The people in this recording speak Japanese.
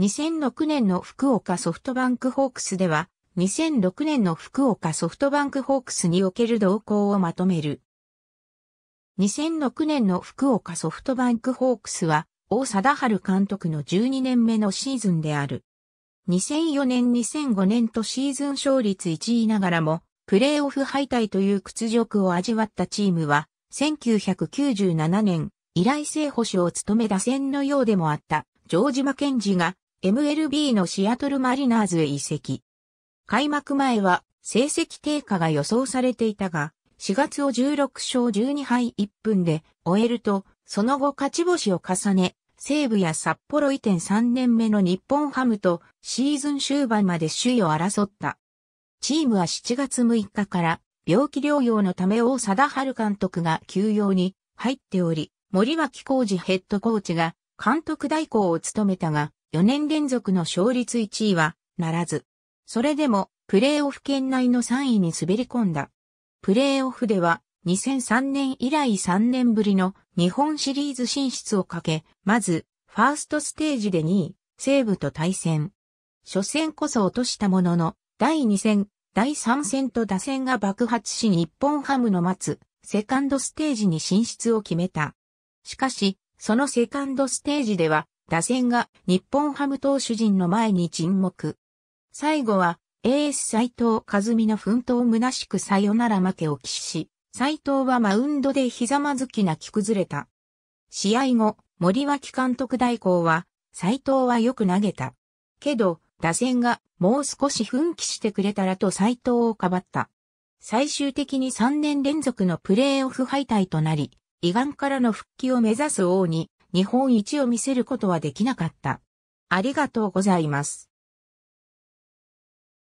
2006年の福岡ソフトバンクホークスでは、2006年の福岡ソフトバンクホークスにおける動向をまとめる。2006年の福岡ソフトバンクホークスは、大貞治監督の12年目のシーズンである。2004年2005年とシーズン勝率1位ながらも、プレーオフ敗退という屈辱を味わったチームは、1997年、依頼性保守を務め打線のようでもあった、ジョージ・マケンジが MLB のシアトルマリナーズへ移籍。開幕前は成績低下が予想されていたが、4月を16勝12敗1分で終えると、その後勝ち星を重ね、西武や札幌移転3年目の日本ハムとシーズン終盤まで首位を争った。チームは7月6日から病気療養のため大貞治監督が休養に入っており、森脇浩二ヘッドコーチが監督代行を務めたが、4年連続の勝率1位はならず。それでもプレーオフ圏内の3位に滑り込んだ。プレーオフでは2003年以来3年ぶりの日本シリーズ進出をかけ、まずファーストステージで2位、西武と対戦。初戦こそ落としたものの、第2戦、第3戦と打線が爆発し日本ハムの待つ、セカンドステージに進出を決めた。しかし、そのセカンドステージでは、打線が日本ハム投手陣の前に沈黙。最後は、エース斎藤和美の奮闘虚しくさよなら負けを喫し、斎藤はマウンドでひざまずき泣き崩れた。試合後、森脇監督代行は、斎藤はよく投げた。けど、打線がもう少し奮起してくれたらと斎藤をかばった。最終的に3年連続のプレーオフ敗退となり、胃がんからの復帰を目指す王に、日本一を見せることはできなかった。ありがとうございます。